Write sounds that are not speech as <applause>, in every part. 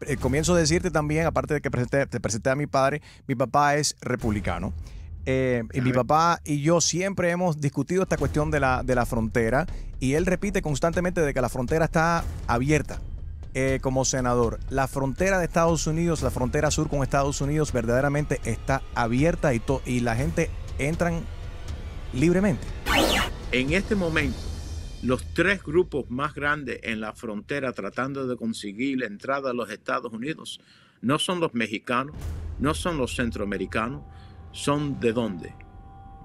Eh, comienzo a decirte también, aparte de que presenté, te presenté a mi padre, mi papá es republicano. Eh, y mi papá y yo siempre hemos discutido esta cuestión de la, de la frontera y él repite constantemente de que la frontera está abierta. Eh, como senador, la frontera de Estados Unidos, la frontera sur con Estados Unidos verdaderamente está abierta y, y la gente entra libremente. En este momento los tres grupos más grandes en la frontera tratando de conseguir la entrada a los Estados Unidos no son los mexicanos, no son los centroamericanos, son de dónde?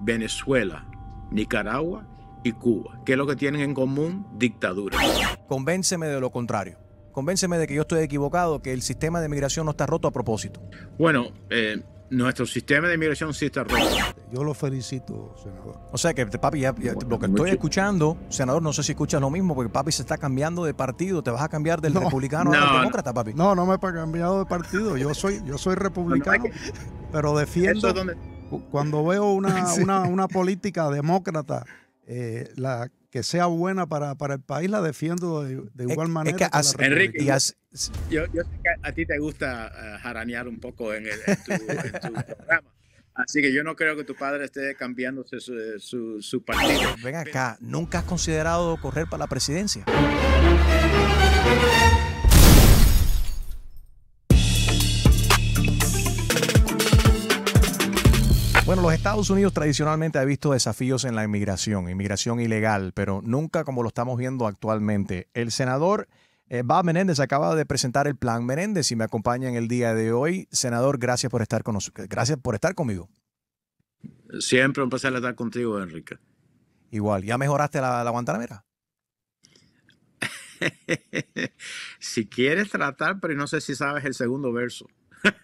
Venezuela, Nicaragua y Cuba. ¿Qué es lo que tienen en común? Dictadura. Convénceme de lo contrario. Convénceme de que yo estoy equivocado, que el sistema de migración no está roto a propósito. Bueno, eh, nuestro sistema de inmigración sí está roto. Yo lo felicito, senador. O sea que, papi, lo que estoy escuchando, senador, no sé si escuchas lo mismo, porque papi se está cambiando de partido. Te vas a cambiar del republicano a al demócrata, papi. No, no me he cambiado de partido. Yo soy, yo soy republicano, pero defiendo. Cuando veo una, <laughs> una, una política demócrata, eh, la que sea buena para, el país, la defiendo de, igual manera. Enrique, yo, sé que a ti te gusta uh, un poco en, tu, <laughs> programa. Así que yo no creo que tu padre esté cambiándose su, partido. Ven acá, ¿nunca has considerado correr para la presidencia? los Estados Unidos tradicionalmente ha visto desafíos en la inmigración, inmigración ilegal, pero nunca como lo estamos viendo actualmente. El senador eh, Bob Menéndez acaba de presentar el plan Menéndez y me acompaña en el día de hoy. Senador, gracias por estar con nosotros. Gracias por estar conmigo. Siempre un placer estar contigo, Enrique. Igual, ¿ya mejoraste la, la guantanamera? <laughs> si quieres tratar, pero no sé si sabes el segundo verso.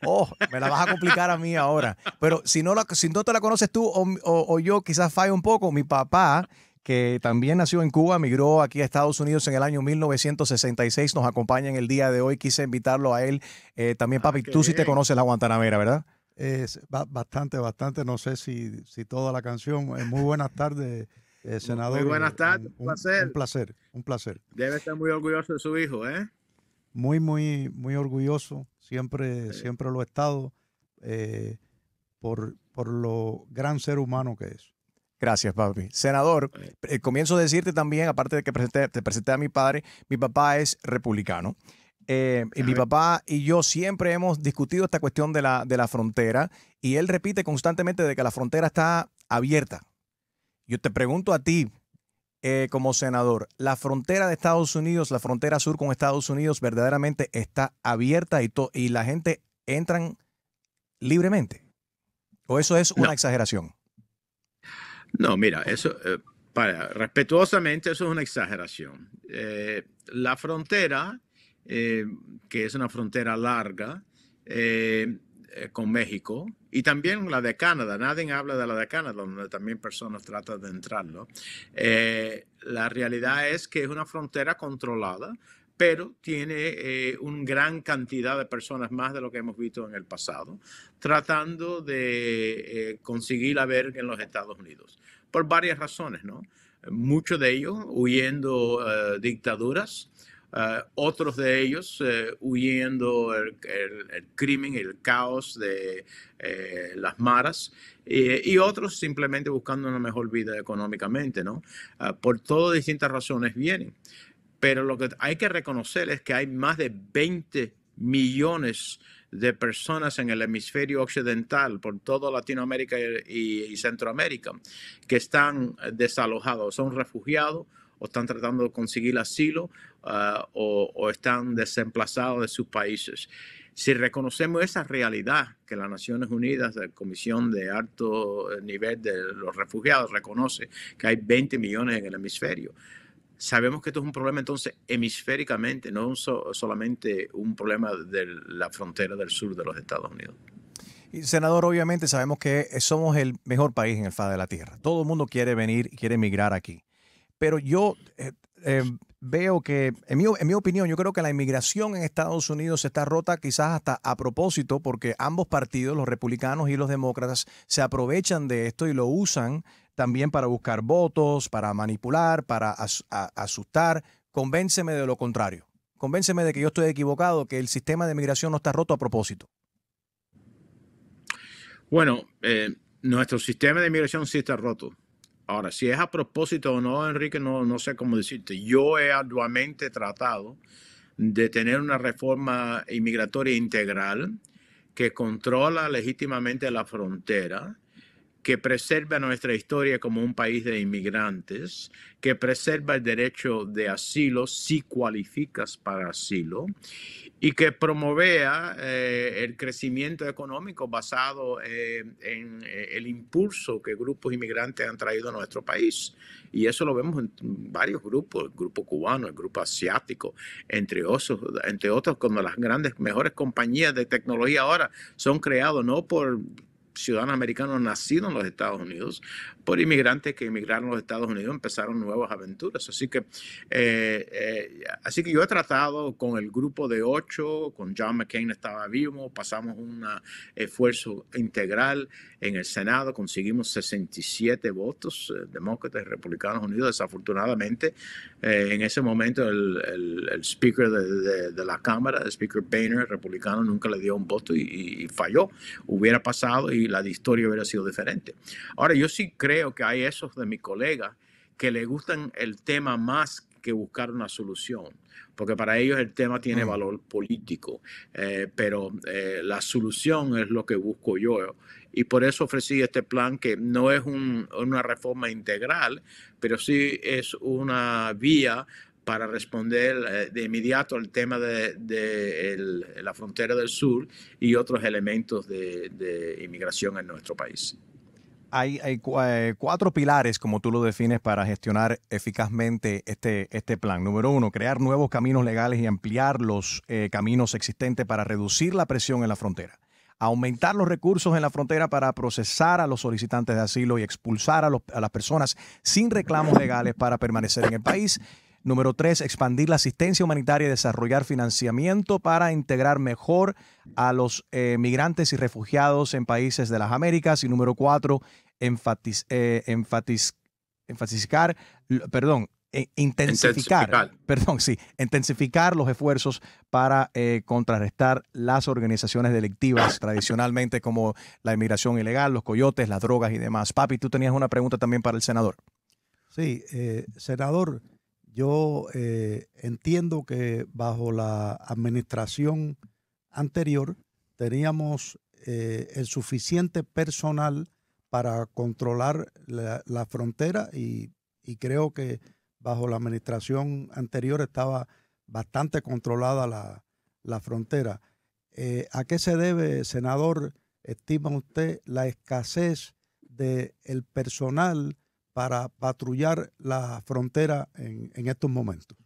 Oh, me la vas a complicar a mí ahora. Pero si no, la, si no te la conoces tú o, yo, quizás falle un poco. Mi papá, que también nació en Cuba, migró aquí a Estados Unidos en el año 1966, nos acompaña en el día de hoy. Quise invitarlo a él. Eh, también, ah, papi, tú sí te conoces la Guantanamera, ¿verdad? Es bastante, bastante. No sé si, si toda la canción. Eh, muy buenas tardes. Eh, senador. Muy buenas tardes, un, placer. Un placer, un placer. Debe estar muy orgulloso de su hijo, ¿eh? muy, muy, muy orgulloso, siempre, siempre lo he estado, eh, por, por lo gran ser humano que es. Gracias, papi. Senador, eh, comienzo a decirte también, aparte de que te presenté a mi padre, mi papá es republicano. Eh, y mi papá y yo siempre hemos discutido esta cuestión de la, de la frontera y él repite constantemente de que la frontera está abierta. Yo te pregunto a ti, eh, como senador, la frontera de Estados Unidos, la frontera sur con Estados Unidos verdaderamente está abierta y, y la gente entran libremente. ¿O eso es una exageración? No, mira, eso, eh, para, respetuosamente, eso es una exageración. Eh, la frontera, que es una frontera larga con México, y también la de Canadá, nadie habla de la de Canadá, donde también personas tratan de entrar. ¿no? Eh, la realidad es que es una frontera controlada, pero tiene eh, una gran cantidad de personas más de lo que hemos visto en el pasado, tratando de eh, conseguir la verga en los Estados Unidos, por varias razones, ¿no? Muchos de ellos huyendo eh, dictaduras, eh, otros de ellos eh, huyendo el, crimen, el caos de eh, las maras, y otros simplemente buscando una mejor vida económicamente, ¿no? Ah, por todas distintas razones vienen. Pero lo que hay que reconocer es que hay más de 20 millones de personas en el hemisferio occidental, por toda Latinoamérica y Centroamérica, que están desalojados, son refugiados o están tratando de conseguir asilo Ah, o, están desemplazados de sus países. Si reconocemos esa realidad que las Naciones Unidas, la Comisión de Alto eh, Nivel de los Refugiados, reconoce que hay 20 millones en el hemisferio, sabemos que esto es un problema entonces hemisféricamente, no solamente un problema de la frontera del sur de los Estados Unidos. Y senador, obviamente sabemos que somos el mejor país en el FA de la Tierra. Todo el mundo quiere venir y quiere emigrar aquí. Pero yo eh, em, veo que, en mi, en mi, opinión, yo creo que la inmigración en Estados Unidos está rota quizás hasta a propósito porque ambos partidos, los republicanos y los demócratas, se aprovechan de esto y lo usan también para buscar votos, para manipular, para asustar. Convénceme de lo contrario. Convénceme de que yo estoy equivocado, que el sistema de inmigración no está roto a propósito. Bueno, eh, nuestro sistema de inmigración sí está roto. Ahora, si es a propósito o no, Enrique, no, no sé cómo decirte. Yo he arduamente tratado de tener una reforma inmigratoria integral que controla legítimamente la frontera que preserva nuestra historia como un país de inmigrantes, que preserva el derecho de asilo si cualificas para asilo y que promueva eh, el crecimiento económico basado eh, en eh, el impulso que grupos inmigrantes han traído a nuestro país. Y eso lo vemos en varios grupos, el grupo cubano, el grupo asiático, entre, entre otros, como las grandes, mejores compañías de tecnología ahora son creados no por ciudadano americano nacido en los Estados Unidos por inmigrantes que emigraron a los Estados Unidos, empezaron nuevas aventuras. Así que, eh, eh, así que yo he tratado con el grupo de ocho, con John McCain estaba vivo, pasamos un esfuerzo integral en el Senado, conseguimos 67 votos, eh, demócratas y republicanos unidos, desafortunadamente. en ese momento el, speaker de, la Cámara, el speaker Boehner, republicano, nunca le dio un voto y falló. Hubiera pasado y la historia hubiera sido diferente. Ahora, yo sí creo creo que hay esos de mis colegas que le gustan el tema más que buscar una solución, porque para ellos el tema tiene mm. valor político, eh, pero eh, la solución es lo que busco yo. Y por eso ofrecí este plan que no es una reforma integral, pero sí es una vía para responder eh, de inmediato al tema de, la frontera del sur y otros elementos de, de inmigración en nuestro país hay, eh, cuatro pilares, como tú lo defines, para gestionar eficazmente este, este, plan. Número uno, crear nuevos caminos legales y ampliar los eh, caminos existentes para reducir la presión en la frontera. Aumentar los recursos en la frontera para procesar a los solicitantes de asilo y expulsar a, a las personas sin reclamos legales para permanecer en el país. Número tres, expandir la asistencia humanitaria y desarrollar financiamiento para integrar mejor a los eh, migrantes y refugiados en países de las Américas. Y número cuatro, eh, enfatizar, perdón, e, intensificar, perdón, sí, intensificar los esfuerzos para eh, contrarrestar las organizaciones delictivas tradicionalmente como la inmigración ilegal, los coyotes, las drogas y demás. Papi, tú tenías una pregunta también para el senador. Sí, senador, yo eh, entiendo que bajo la administración anterior teníamos eh, el suficiente personal para controlar la, frontera y, creo que bajo la administración anterior estaba bastante controlada la, frontera. Eh, ¿A qué se debe, senador, estima usted, la escasez del el personal para patrullar la frontera en, estos momentos?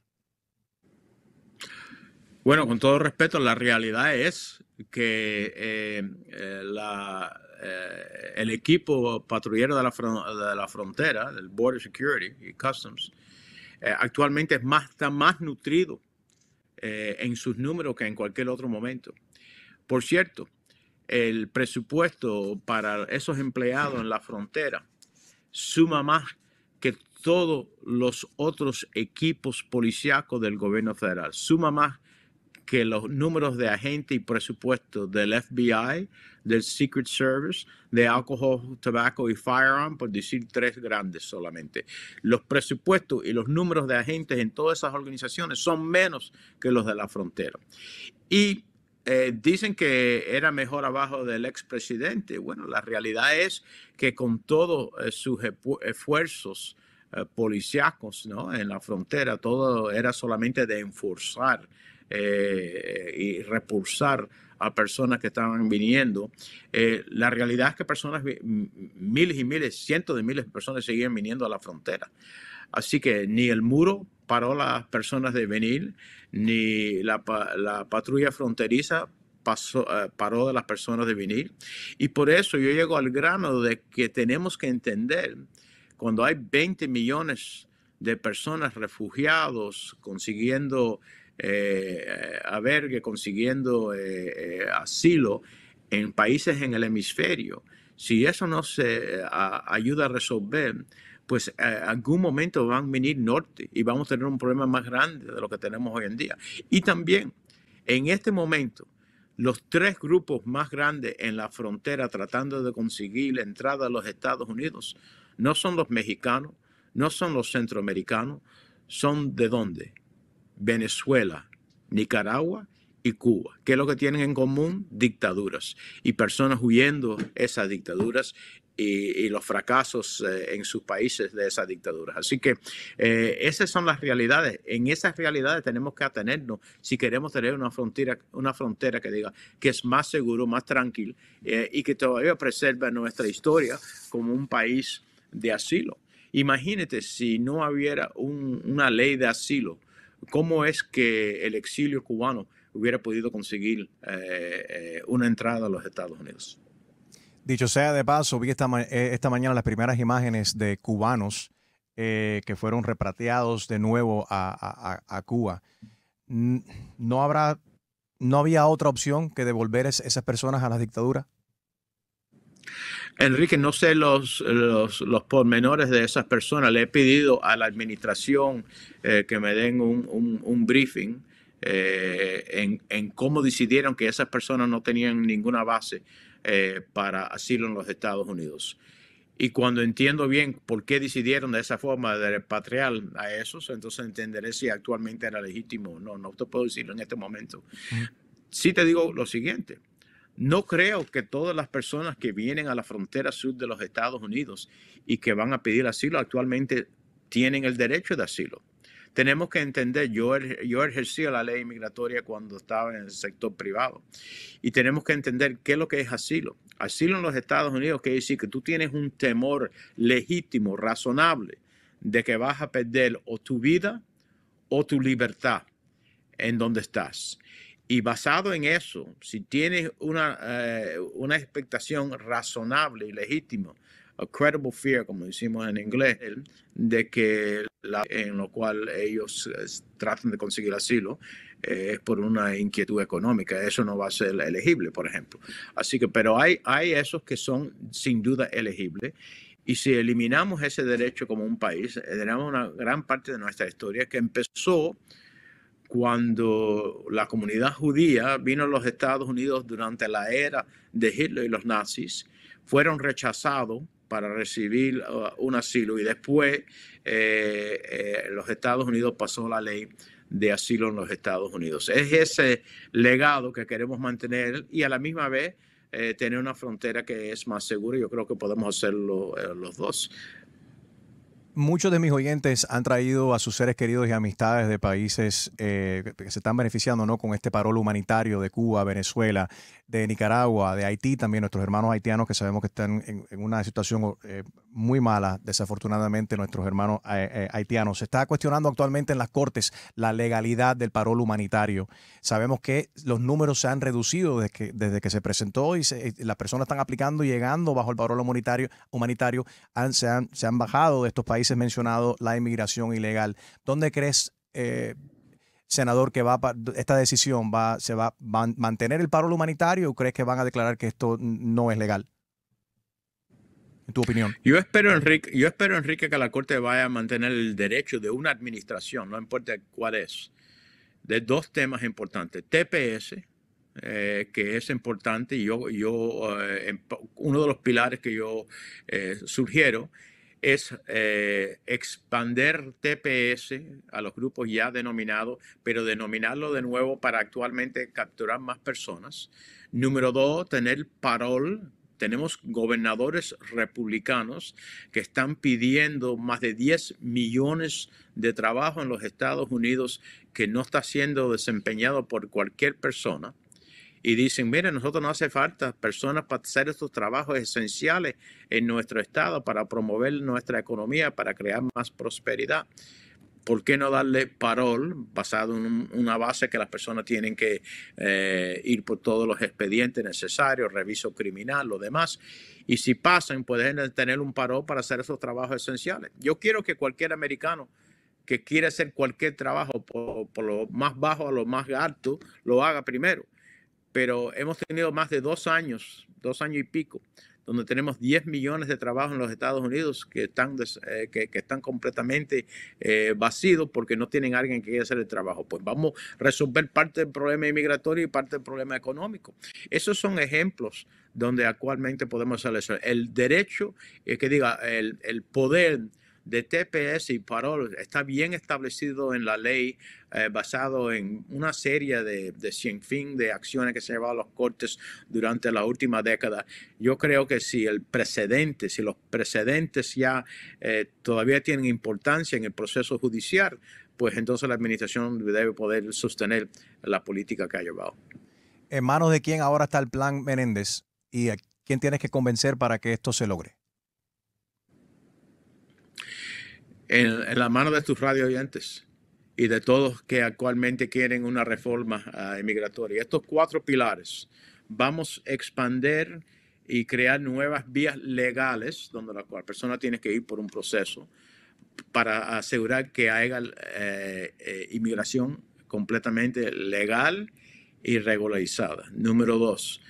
Bueno, con todo respeto, la realidad es que eh, eh, eh, el equipo patrullero de la, de la, frontera, del Border Security y Customs, actualmente está más nutrido en sus números que en cualquier otro momento. Por cierto, el presupuesto para esos empleados en la frontera suma más que todos los otros equipos policíacos del gobierno federal, suma más que los números de agentes y presupuestos del FBI, del Secret Service, de alcohol, tobacco y firearm, por decir tres grandes solamente. Los presupuestos y los números de agentes en todas esas organizaciones son menos que los de la frontera. Y eh, dicen que era mejor abajo del expresidente. Bueno, la realidad es que con todos eh, sus esfuerzos policiacos, eh, policíacos en la frontera, todo era solamente de enforzar y repulsar a personas que estaban viniendo. la realidad es que personas, miles y miles, cientos de miles de personas seguían viniendo a la frontera. Así que ni el muro paró las personas de venir, ni la, patrulla fronteriza pasó, eh, paró de las personas de venir. Y por eso yo llego al grano de que tenemos que entender, cuando hay 20 millones de personas refugiados consiguiendo eh, eh consiguiendo eh, asilo en países en el hemisferio, si eso no se ayuda a resolver, pues eh, algún momento van a venir norte y vamos a tener un problema más grande de lo que tenemos hoy en día. Y también, en este momento, los tres grupos más grandes en la frontera tratando de conseguir la entrada a los Estados Unidos no son los mexicanos, no son los centroamericanos, son de dónde? Venezuela, Nicaragua y Cuba. ¿Qué es lo que tienen en común? Dictaduras y personas huyendo esas dictaduras y, los fracasos eh, en sus países de esas dictaduras. Así que eh, esas son las realidades. En esas realidades tenemos que atenernos si queremos tener una frontera, una frontera que diga que es más seguro, más tranquilo eh, y que todavía preserva nuestra historia como un país de asilo. Imagínate si no hubiera una ley de asilo, ¿cómo es que el exilio cubano hubiera podido conseguir una entrada a los Estados Unidos? Dicho sea de paso, vi esta, eh, esta mañana las primeras imágenes de cubanos eh, que fueron repatriados de nuevo a, Cuba. ¿No habrá, no había otra opción que devolver esas personas a la dictadura? Enrique, no sé los, los, los, pormenores de esas personas. Le he pedido a la administración eh, que me den un, un, un briefing eh, en, cómo decidieron que esas personas no tenían ninguna base eh, para asilo en los Estados Unidos. Y cuando entiendo bien por qué decidieron de esa forma de repatriar a esos, entonces entenderé si actualmente era legítimo no. No te puedo decirlo en este momento. Sí te digo lo siguiente. No creo que todas las personas que vienen a la frontera sur de los Estados Unidos y que van a pedir asilo actualmente tienen el derecho de asilo tenemos que entender, yo, er-, yo ejercía la ley migratoria cuando estaba en el sector privado y tenemos que entender qué es lo que es asilo. Asilo en los Estados Unidos quiere decir que tú tienes un temor legítimo, razonable, de que vas a perder o tu vida o tu libertad en donde estás. Y basado en eso, si tienes una, eh, una expectación razonable y legítima a credible fear, como decimos en inglés, de que la en lo cual ellos eh, tratan de conseguir asilo eh, es por una inquietud económica. Eso no va a ser elegible, por ejemplo. Así que, pero hay, hay esos que son sin duda elegibles. Y si eliminamos ese derecho como un país, eh, tenemos una gran parte de nuestra historia que empezó cuando la comunidad judía vino a los Estados Unidos durante la era de Hitler y los nazis, fueron rechazados para recibir uh, un asilo y después eh, eh, los Estados Unidos pasó la ley de asilo en los Estados Unidos. Es ese legado que queremos mantener y a la misma vez eh, tener una frontera que es más segura. Yo creo que podemos hacerlo los dos muchos de mis oyentes han traído a sus seres queridos y amistades de países eh, que se están beneficiando ¿no? con este parol humanitario de Cuba, Venezuela, de Nicaragua, de Haití también, nuestros hermanos haitianos que sabemos que están en, una situación eh, muy mala, desafortunadamente, nuestros hermanos eh, haitianos. Se está cuestionando actualmente en las Cortes la legalidad del parol humanitario. Sabemos que los números se han reducido desde que, se presentó y, las personas están aplicando y llegando bajo el parol humanitario, se han bajado de estos países ha mencionado la inmigración ilegal. ¿Dónde crees, eh, senador, que va esta decisión va, se va, a mantener el paro humanitario o crees que van a declarar que esto no es legal? en tu opinión. Yo espero, Enrique, yo espero, Enrique, que la Corte vaya a mantener el derecho de una administración, no importa cuál es, de dos temas importantes. TPS, eh, que es importante, y yo, yo eh, uno de los pilares que yo sugiero es eh, expander TPS a los grupos ya denominados, pero denominarlo de nuevo para actualmente capturar más personas. Número dos, tener parol. Tenemos gobernadores republicanos que están pidiendo más de 10 millones de trabajo en los Estados Unidos que no está siendo desempeñado por cualquier persona y dicen, mire, nosotros no hace falta personas para hacer estos trabajos esenciales en nuestro estado para promover nuestra economía, para crear más prosperidad. ¿Por qué no darle parol basado en una base que las personas tienen que eh, ir por todos los expedientes necesarios, reviso criminal, lo demás? Y si pasan, pueden tener un parol para hacer esos trabajos esenciales. Yo quiero que cualquier americano que quiera hacer cualquier trabajo, por lo más bajo a lo más alto, lo haga primero pero hemos tenido más de dos años, dos años y pico, donde tenemos 10 millones de trabajos en los Estados Unidos que están, eh, que, están completamente eh, vacíos porque no tienen alguien que quiera hacer el trabajo. Pues vamos a resolver parte del problema inmigratorio y parte del problema económico. Esos son ejemplos donde actualmente podemos hacer eso. El derecho, eh, que diga, el, el poder de TPS y parol está bien establecido en la ley, eh, basado en una serie de, de fin de acciones que se han llevado a los cortes durante la última década. Yo creo que si el precedente, si los precedentes ya eh, todavía tienen importancia en el proceso judicial, pues entonces la administración debe poder sostener la política que ha llevado. ¿En manos de quién ahora está el plan Menéndez y a quién tienes que convencer para que esto se logre? en, la mano de tus radio oyentes y de todos que actualmente quieren una reforma inmigratoria. Ah, Estos cuatro pilares. Vamos a expandir y crear nuevas vías legales donde la persona tiene que ir por un proceso para asegurar que haya eh, eh, inmigración completamente legal y regularizada. Número dos,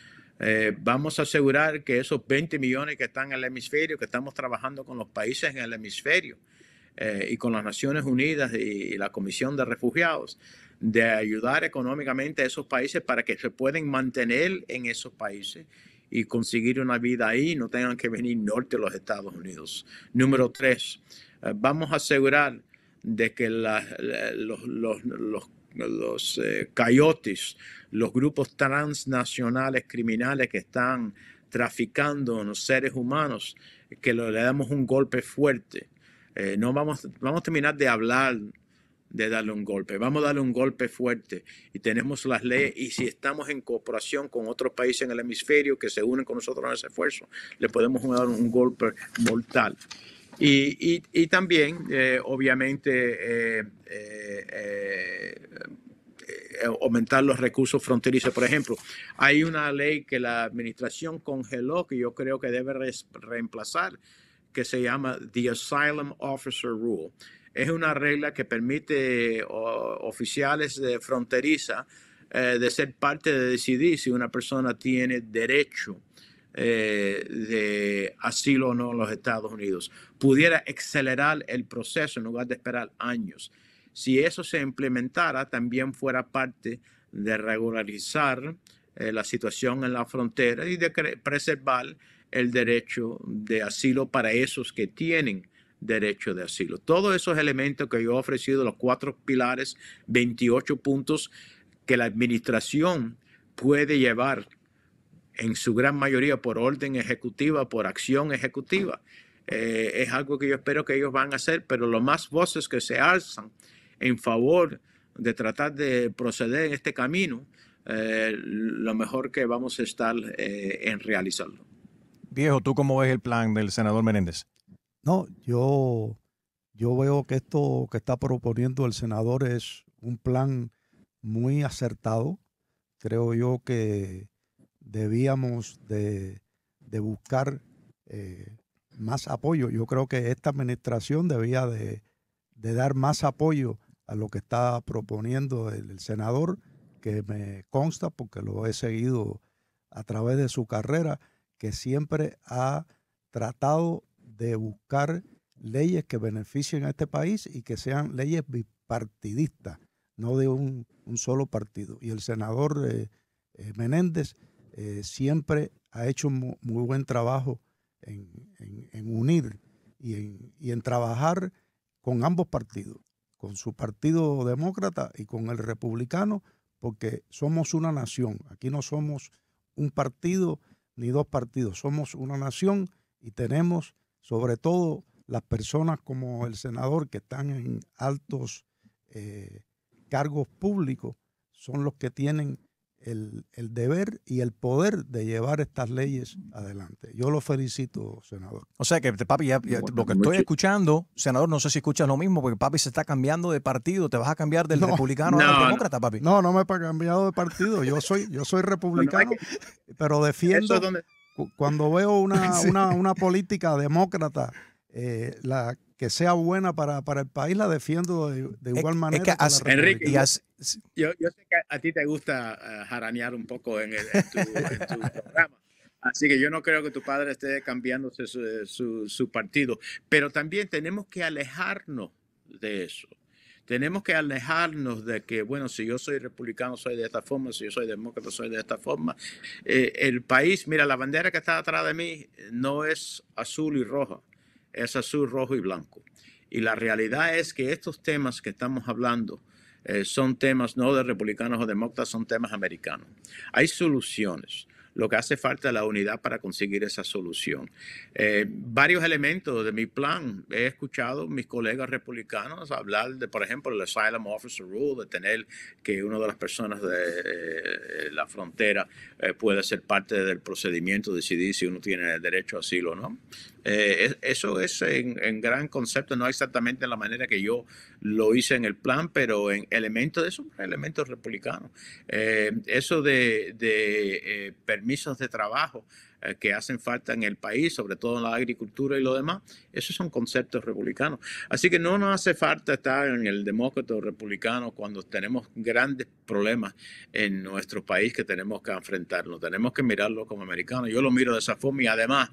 eh, vamos a asegurar que esos 20 millones que están en el hemisferio, que estamos trabajando con los países en el hemisferio, eh, y con las Naciones Unidas y la Comisión de Refugiados de ayudar económicamente a esos países para que se puedan mantener en esos países y conseguir una vida ahí, no tengan que venir norte de los Estados Unidos. Número tres, eh, vamos a asegurar de que los, los, los, eh, coyotes, los grupos transnacionales criminales que están traficando los seres humanos, que le damos un golpe fuerte eh, no vamos, vamos a terminar de hablar de darle un golpe. Vamos a darle un golpe fuerte y tenemos las leyes y si estamos en cooperación con otros países en el hemisferio que se unen con nosotros en ese esfuerzo, le podemos dar un golpe mortal. Y, y, también, eh, obviamente, eh, aumentar los recursos fronterizos. Por ejemplo, hay una ley que la administración congeló que yo creo que debe reemplazar que se llama The Asylum Officer Rule. Es una regla que permite oficiales de fronteriza eh, de ser parte de decidir si una persona tiene derecho eh, de asilo o no en los Estados Unidos. Pudiera acelerar el proceso en lugar de esperar años. Si eso se implementara, también fuera parte de regularizar eh, la situación en la frontera y de preservar el derecho de asilo para esos que tienen derecho de asilo. Todos esos elementos que yo he ofrecido, los cuatro pilares, 28 puntos que la administración puede llevar en su gran mayoría por orden ejecutiva, por acción ejecutiva. Eh, es algo que yo espero que ellos van a hacer, pero lo más voces que se alzan en favor de tratar de proceder en este camino, eh, lo mejor que vamos a estar eh, en realizarlo. Viejo, ¿tú cómo ves el plan del senador Menéndez? No, yo, yo veo que esto que está proponiendo el senador es un plan muy acertado. Creo yo que debíamos de, buscar eh, más apoyo. Yo creo que esta administración debía de, dar más apoyo a lo que está proponiendo el, senador, que me consta porque lo he seguido a través de su carrera que siempre ha tratado de buscar leyes que beneficien a este país y que sean leyes bipartidistas, no de un, solo partido. Y el senador eh, eh, Menéndez eh, siempre ha hecho muy, buen trabajo en, unir y en, y en trabajar con ambos partidos, con su partido demócrata y con el republicano, porque somos una nación. Aquí no somos un partido ni dos partidos. Somos una nación y tenemos, sobre todo, las personas como el senador que están en altos eh, cargos públicos, son los que tienen el, deber y el poder de llevar estas leyes adelante. Yo lo felicito, senador. O sea que, papi, lo que estoy escuchando, senador, no sé si escuchas lo mismo, porque papi se está cambiando de partido. ¿Te vas a cambiar del republicano al demócrata, papi? No, no me he cambiado de partido. Yo soy, yo soy <laughs> republicano, pero <laughs> defiendo. Cuando veo <laughs> una, una, política demócrata eh, la, que sea buena para, el país, la defiendo de, igual manera. Enrique, yo, sé que a ti te gusta eh, jaranear un poco en, tu, programa. Así que yo no creo que tu padre esté cambiándose su, partido. Pero también tenemos que alejarnos de eso. Tenemos que alejarnos de que, bueno, si yo soy republicano soy de esta forma, si yo soy demócrata soy de esta forma. Eh, el país, mira, la bandera que está atrás de mí no es azul y roja es azul, rojo y blanco. Y la realidad es que estos temas que estamos hablando eh, son temas no de republicanos o demócratas, son temas americanos. Hay soluciones. Lo que hace falta es la unidad para conseguir esa solución. Eh, varios elementos de mi plan. He escuchado a mis colegas republicanos hablar de, por ejemplo, el Asylum Officer Rule, de tener que una de las personas de eh, la frontera pueda ser parte del procedimiento, decidir si uno tiene derecho a asilo o no. Eh, eso es en, gran concepto, no exactamente la manera que yo lo hice en el plan, pero en elementos de esos elementos republicanos. Eh, eso de, eh, permisos de trabajo que hacen falta en el país, sobre todo en la agricultura y lo demás, esos son conceptos republicanos. Así que no nos hace falta estar en el demócrata republicano cuando tenemos grandes problemas en nuestro país que tenemos que enfrentarnos. Tenemos que mirarlo como americanos. Yo lo miro de esa forma y además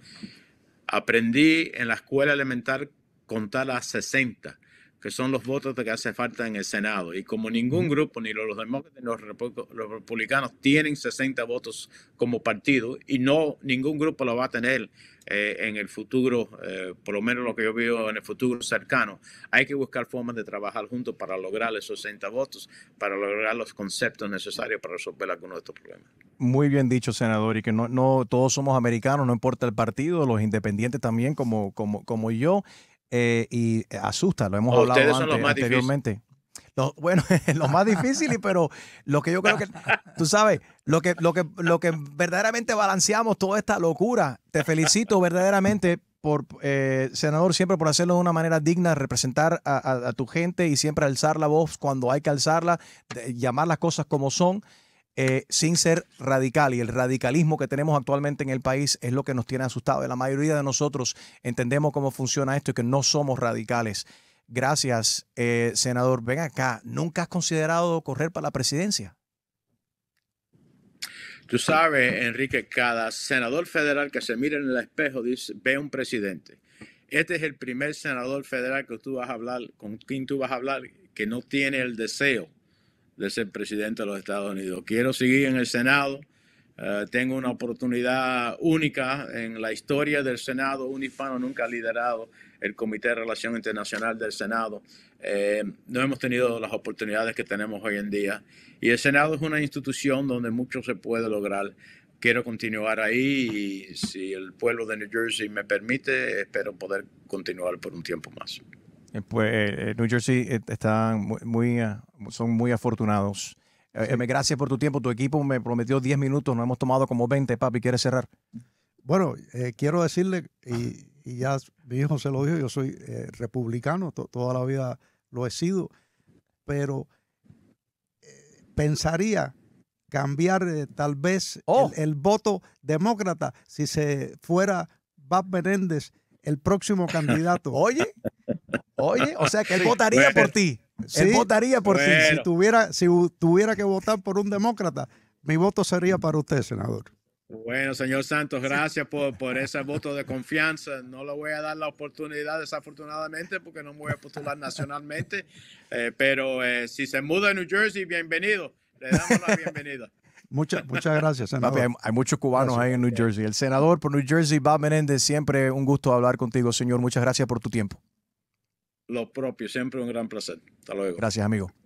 Aprendí en la escuela elemental contar a 60 que son los votos que hace falta en el Senado. Y como ningún grupo, ni los demócratas ni los, republicanos, tienen 60 votos como partido y no ningún grupo lo va a tener eh, en el futuro, eh, por lo menos lo que yo veo en el futuro cercano, hay que buscar formas de trabajar juntos para lograr esos 60 votos, para lograr los conceptos necesarios para resolver algunos de estos problemas. Muy bien dicho, senador, y que no, no todos somos americanos, no importa el partido, los independientes también, como, como, como yo. Eh, y eh, asusta, lo hemos hablado antes, anteriormente. Lo, bueno, lo más difícil, <laughs> pero lo que yo creo que, tú sabes, lo que, lo que, lo que verdaderamente balanceamos toda esta locura. Te felicito verdaderamente por, eh, senador, siempre por hacerlo de una manera digna, representar a, tu gente y siempre alzar la voz cuando hay que alzarla, llamar las cosas como son. Eh, sin ser radical. Y el radicalismo que tenemos actualmente en el país es lo que nos tiene asustado La mayoría de nosotros entendemos cómo funciona esto y que no somos radicales. Gracias, eh, senador. Ven acá, ¿nunca has considerado correr para la presidencia? Tú sabes, Enrique, cada senador federal que se mire en el espejo dice, ve un presidente. Este es el primer senador federal que tú vas a hablar, con quien tú vas a hablar, que no tiene el deseo de ser presidente de los Estados Unidos. Quiero seguir en el Senado. Eh, tengo una oportunidad única en la historia del Senado. Un hispano nunca ha liderado el Comité de Relación Internacional del Senado. Eh, no hemos tenido las oportunidades que tenemos hoy en día. Y el Senado es una institución donde mucho se puede lograr. Quiero continuar ahí y si el pueblo de New Jersey me permite, espero poder continuar por un tiempo más. Eh, pues New Jersey está muy son muy afortunados. Eh, eh, gracias por tu tiempo. Tu equipo me prometió 10 minutos, nos hemos tomado como 20, papi. ¿Quieres cerrar? Bueno, eh, quiero decirle, y, ya mi hijo se lo dijo, yo soy republicano, toda la vida lo he sido, pero pensaría cambiar tal vez oh. el, voto demócrata si se fuera Bob Menéndez el próximo <laughs> candidato. Oye, oye, o sea que él votaría por ti. Él votaría por ti. Si tuviera, si tuviera que votar por un demócrata, mi voto sería para usted, senador. Bueno, señor Santos, gracias por, ese voto de confianza. No le voy a dar la oportunidad, desafortunadamente, porque no me voy a postular nacionalmente. Eh, pero eh, si se muda a New Jersey, bienvenido. Le damos la bienvenida. <laughs> Muchas, muchas gracias, senador. hay, muchos cubanos ahí en New Jersey. El senador por New Jersey, Bob Menéndez, siempre un gusto hablar contigo, señor. Muchas gracias por tu tiempo lo propio. Siempre un gran placer. Hasta luego. Gracias, amigo.